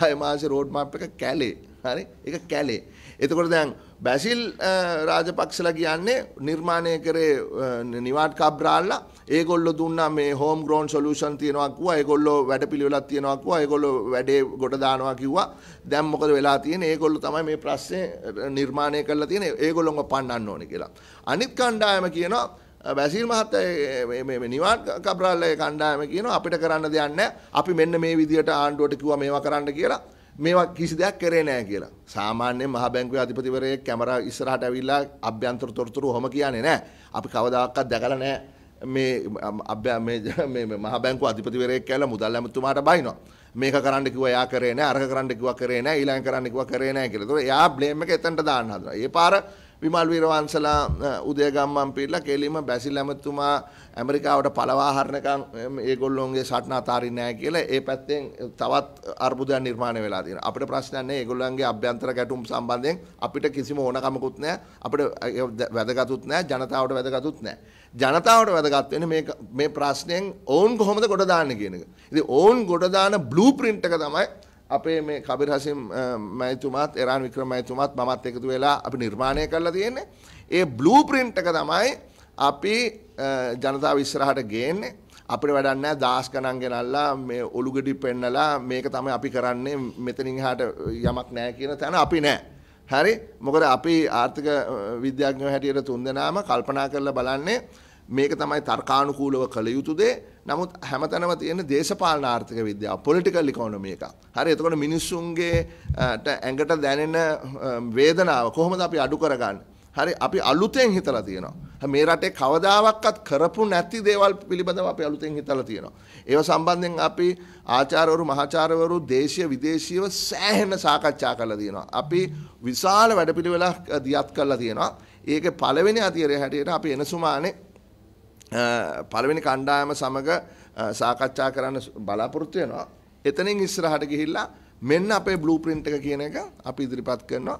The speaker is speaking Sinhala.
හය මාස රෝඩ් මප් එක කැලේ හරි එක කැලේ. එතකොට දැන් බැසිල් රාජපක්ෂල කියන්නේ නිර්මාණය කරේ නිවාට් කබ්්‍රාල්ලා ඒගොල්ල දුන්න මේ හෝම් ග්‍රෝන් සොලූෂන් තියෙනවක්වා ඒගොල්ලො වැඩ පිළිවෙලත් තියෙනවක්වා ඒගොල්ලො වැඩේ ගොඩ දානවා කිව්වා දැම් මොකද වෙලා තියෙන ඒගොල්ලු තමයි මේ ප්‍රස්සේ නිර්මාණය කරලා තියෙන ඒගොල්ලොම පන්නන්න ඕනි කියලා. අනිත් කණ්ඩායම කියනවා බැසිල් මහත්තයා නිවාන් කබ්‍රාල්ලේ කණ්ඩායම කියනවා අපිට කරන්න දෙයක් නැහැ. අපි මෙන්න මේ විදියට ආණ්ඩුවට කිව්වා මේවා කරන්න කියලා. මේවා කිසි දෙයක් කරේ නැහැ කියලා. සාමාන්‍යයෙන් මහ බැංකුවේ අධිපතිවරයෙක් කැමරා ඉස්සරහට ඇවිල්ලා අභ්‍යන්තර තොරතුරු ඔහොම කියන්නේ නැහැ. අපි කවදාකවත් දැකලා නැහැ. මේ මහ බැංකු අධිපතිවරයෙක් කියලා මුදල් ඇමතුමාට බයිනවා. මේක කරන්න කිව්වා එයා කරේ නැහැ, අරක කරන්න කිව්වා කරේ නැහැ, ඊළඟ කරන්න කිව්වා කරේ නැහැ කියලා. ඒතකොට එයා බ්ලේම් එක එතනට දාන්න හදනවා. ඒ පාර විමල් වීරවංශලා උදයගම්මන් පිටලා කෙලිම බැසිල් ඇමතුමා ඇමරිකාවට පළවාහරණකම් ඒගොල්ලොන්ගේ සටන අතාරින්නේ නැහැ කියලා ඒ පැත්තෙන් තවත් අර්බුදයක් නිර්මාණය වෙලා තියෙනවා. අපිට ප්‍රශ්නයක් නැහැ ඒගොල්ලන්ගේ අභ්‍යන්තර ගැටුම් සම්බන්ධයෙන් අපිට කිසිම ඕනකමකුත් නැහැ. අපිට වැදගත්ුත් නැහැ, ජනතාවට වැදගත්ුත් නැහැ. ජනතාවට වැදගත් වෙන්නේ මේ මේ ප්‍රශ්නෙන් ඔවුන් කොහොමද ගොඩ දාන්නේ කියන එක. ඉතින් ඔවුන් ගොඩ දාන බ්ලූප්‍රින්ට් එක තමයි අපේ මේ කබිර හසිම් මැතුමාත් එරාන් වික්‍රම මැතුමාත් මමත් එකතු වෙලා අපි නිර්මාණය කරලා තියෙන්නේ. ඒ බ්ලූප්‍රින්ට් එක තමයි අපි ජනතාව ඉස්සරහට ගේන්නේ. අපිට වැඩක් නැහැ දාස් ගණන් ගෙනල්ලා මේ ඔලුගෙඩි පෙන්නලා මේක තමයි අපි කරන්නේ මෙතනින් එහාට යමක් නැහැ කියන තැන අපි නැහැ. හරි මොකද අපි ආර්ථික විද්‍යාඥයෝ හැටියට තුන්දෙනාම කල්පනා කරලා බලන්නේ මේක තමයි තර්කානුකූලව කළ යුතු දේ නමුත් හැමතැනම තියෙන දේශපාලන ආර්ථික විද්‍යාව පොලිටිකල් ඉකොනොමි එකක්. හරි එතකොට මිනිස්සුන්ගේ ඇඟට දැනෙන වේදනාව කොහොමද අපි අඩු කරගන්නේ? හරි අපි අලුතෙන් හිතලා තියෙනවා. මේ රටේ කවදාවත් කරපු නැති දේවල් පිළිබඳව අපි අලුතෙන් හිතලා තියෙනවා. ඒව සම්බන්ධයෙන් අපි ආචාර්යවරු මහාචාර්යවරු දේශීය විදේශීයව සෑහෙන සාකච්ඡා කරලා තියෙනවා. අපි විශාල වැඩපිළිවෙලක් දියත් කරලා තියෙනවා. ඒකේ පළවෙනි අතිරේ හැටියට අපි එනසුමානේ පළවෙනි කණ්ඩායම සමග සාකච්ඡා කරන්න බලාපොරොත්තු වෙනවා. එතනින් ඉස්සරහට ගිහිල්ලා මෙන්න අපේ බ්ලූප්‍රින්ට් එක කියන එක අපි ඉදිරිපත් කරනවා.